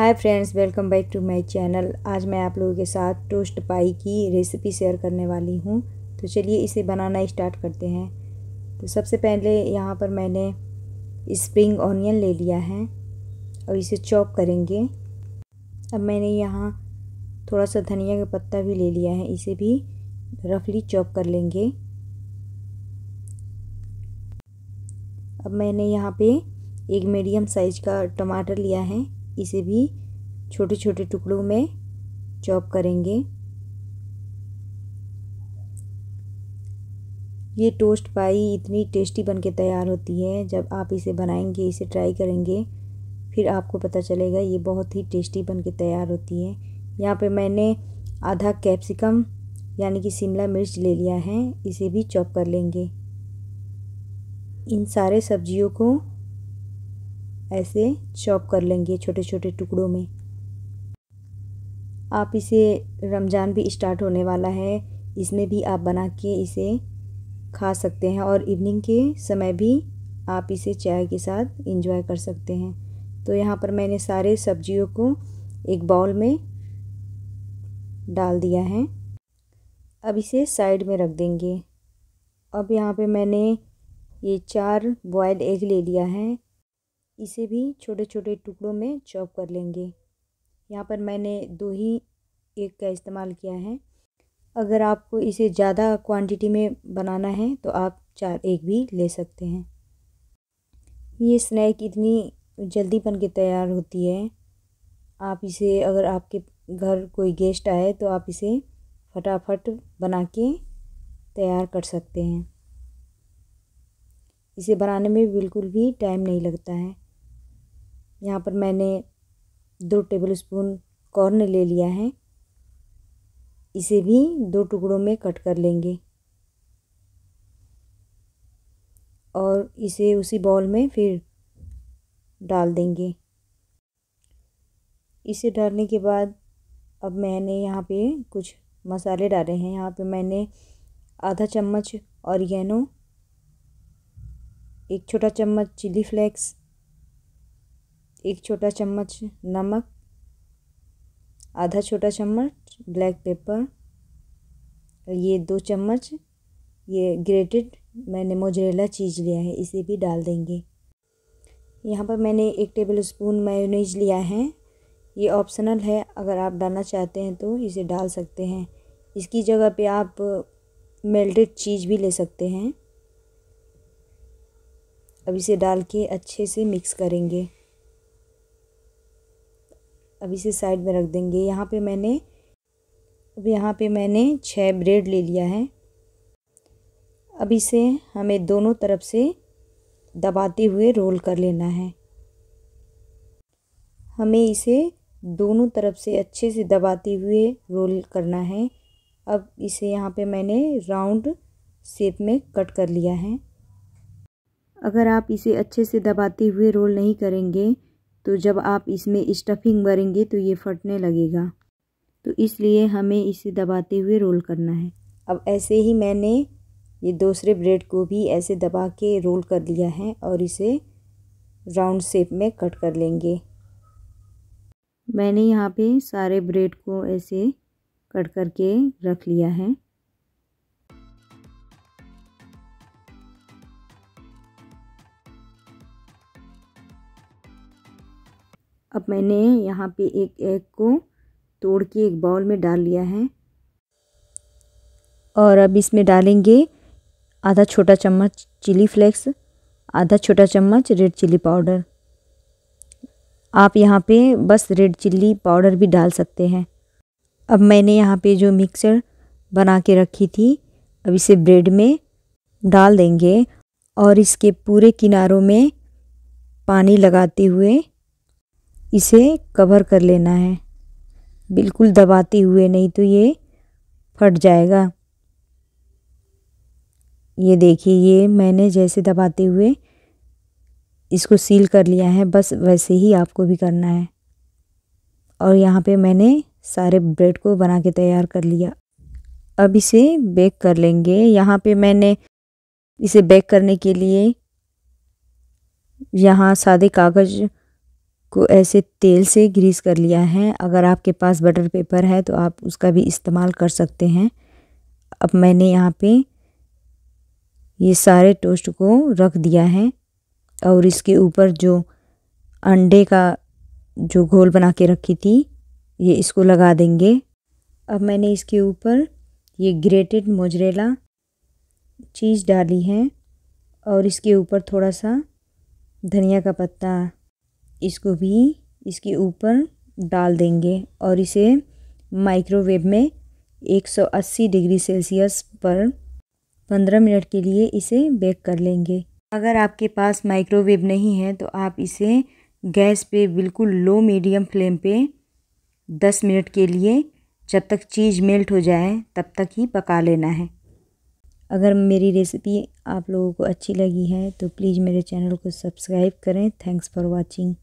hi friends welcome back to my channel आज मैं आप लोगों के साथ टोस्ट पाई की रेसिपी शेयर करने वाली हूँ तो चलिए इसे बनाना स्टार्ट करते हैं तो सबसे पहले यहाँ पर मैंने स्प्रिंग ऑनियन ले लिया है और इसे चॉप करेंगे अब मैंने यहाँ थोड़ा सा धनिया का पत्ता भी ले लिया है इसे भी रफली चॉप कर लेंगे अब मैंने यहाँ पर एक मीडियम साइज का टमाटर लिया है इसे भी छोटे छोटे टुकड़ों में चॉप करेंगे ये टोस्ट पाई इतनी टेस्टी बनके तैयार होती है जब आप इसे बनाएंगे इसे ट्राई करेंगे फिर आपको पता चलेगा ये बहुत ही टेस्टी बनके तैयार होती है यहाँ पे मैंने आधा कैप्सिकम यानी कि शिमला मिर्च ले लिया है इसे भी चॉप कर लेंगे इन सारे सब्जियों को ऐसे चॉप कर लेंगे छोटे छोटे टुकड़ों में आप इसे रमज़ान भी स्टार्ट होने वाला है इसमें भी आप बना के इसे खा सकते हैं और इवनिंग के समय भी आप इसे चाय के साथ इंजॉय कर सकते हैं तो यहाँ पर मैंने सारे सब्जियों को एक बाउल में डाल दिया है अब इसे साइड में रख देंगे अब यहाँ पे मैंने ये चार बॉयल एग ले लिया है इसे भी छोटे छोटे टुकड़ों में चॉप कर लेंगे यहाँ पर मैंने दो ही एक का इस्तेमाल किया है अगर आपको इसे ज़्यादा क्वांटिटी में बनाना है तो आप चार एक भी ले सकते हैं ये स्नैक इतनी जल्दी बन के तैयार होती है आप इसे अगर आपके घर कोई गेस्ट आए तो आप इसे फटाफट बना के तैयार कर सकते हैं इसे बनाने में बिल्कुल भी टाइम नहीं लगता है यहाँ पर मैंने दो टेबल स्पून कॉर्न ले लिया है इसे भी दो टुकड़ों में कट कर लेंगे और इसे उसी बॉल में फिर डाल देंगे इसे डालने के बाद अब मैंने यहाँ पे कुछ मसाले डाले हैं यहाँ पे मैंने आधा चम्मच ऑरिगेनो एक छोटा चम्मच चिली फ्लेक्स एक छोटा चम्मच नमक आधा छोटा चम्मच ब्लैक पेपर ये दो चम्मच ये ग्रेटेड मैंने मोजरेला चीज़ लिया है इसे भी डाल देंगे यहाँ पर मैंने एक टेबल स्पून मायोनीज लिया है ये ऑप्शनल है अगर आप डालना चाहते हैं तो इसे डाल सकते हैं इसकी जगह पे आप मेल्टेड चीज़ भी ले सकते हैं अब इसे डाल के अच्छे से मिक्स करेंगे अब इसे साइड में रख देंगे यहाँ पे मैंने अब यहाँ पे मैंने छः ब्रेड ले लिया है अब इसे हमें दोनों तरफ से दबाते हुए रोल कर लेना है हमें इसे दोनों तरफ से अच्छे से दबाते हुए रोल करना है अब इसे यहाँ पे मैंने राउंड शेप में कट कर लिया है अगर आप इसे अच्छे से दबाते हुए रोल नहीं करेंगे तो जब आप इसमें स्टफिंग भरेंगे तो ये फटने लगेगा तो इसलिए हमें इसे दबाते हुए रोल करना है अब ऐसे ही मैंने ये दूसरे ब्रेड को भी ऐसे दबा के रोल कर लिया है और इसे राउंड शेप में कट कर लेंगे मैंने यहाँ पे सारे ब्रेड को ऐसे कट करके रख लिया है अब मैंने यहाँ पे एक एग को तोड़ के एक बाउल में डाल लिया है और अब इसमें डालेंगे आधा छोटा चम्मच चिली फ्लेक्स आधा छोटा चम्मच रेड चिली पाउडर आप यहाँ पे बस रेड चिल्ली पाउडर भी डाल सकते हैं अब मैंने यहाँ पे जो मिक्सर बना के रखी थी अब इसे ब्रेड में डाल देंगे और इसके पूरे किनारों में पानी लगाते हुए इसे कवर कर लेना है बिल्कुल दबाते हुए नहीं तो ये फट जाएगा ये देखिए ये मैंने जैसे दबाते हुए इसको सील कर लिया है बस वैसे ही आपको भी करना है और यहाँ पे मैंने सारे ब्रेड को बना के तैयार कर लिया अब इसे बेक कर लेंगे यहाँ पे मैंने इसे बेक करने के लिए यहाँ सादे कागज़ को ऐसे तेल से ग्रीस कर लिया है अगर आपके पास बटर पेपर है तो आप उसका भी इस्तेमाल कर सकते हैं अब मैंने यहाँ पे ये सारे टोस्ट को रख दिया है और इसके ऊपर जो अंडे का जो घोल बना के रखी थी ये इसको लगा देंगे अब मैंने इसके ऊपर ये ग्रेटेड मोजरेला चीज़ डाली है और इसके ऊपर थोड़ा सा धनिया का पत्ता इसको भी इसके ऊपर डाल देंगे और इसे माइक्रोवेव में 180 डिग्री सेल्सियस पर 15 मिनट के लिए इसे बेक कर लेंगे अगर आपके पास माइक्रोवेव नहीं है तो आप इसे गैस पे बिल्कुल लो मीडियम फ्लेम पे 10 मिनट के लिए जब तक चीज़ मेल्ट हो जाए तब तक ही पका लेना है अगर मेरी रेसिपी आप लोगों को अच्छी लगी है तो प्लीज़ मेरे चैनल को सब्सक्राइब करें थैंक्स फॉर वॉचिंग